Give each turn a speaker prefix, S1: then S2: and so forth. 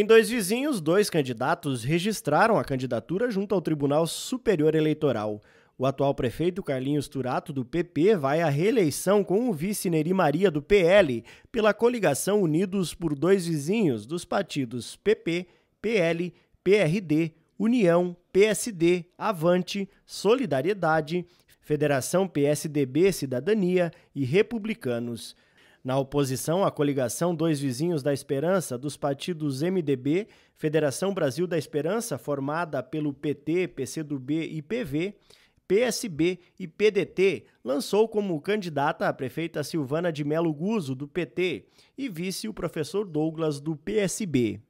S1: Em dois vizinhos, dois candidatos registraram a candidatura junto ao Tribunal Superior Eleitoral. O atual prefeito Carlinhos Turato, do PP, vai à reeleição com o vice Neri Maria, do PL, pela coligação Unidos por Dois Vizinhos dos partidos PP, PL, PRD, União, PSD, Avante, Solidariedade, Federação PSDB Cidadania e Republicanos. Na oposição, a coligação Dois Vizinhos da Esperança, dos partidos MDB, Federação Brasil da Esperança, formada pelo PT, PCdoB e PV, PSB e PDT, lançou como candidata a prefeita Silvana de Melo Guzo, do PT, e vice o professor Douglas, do PSB.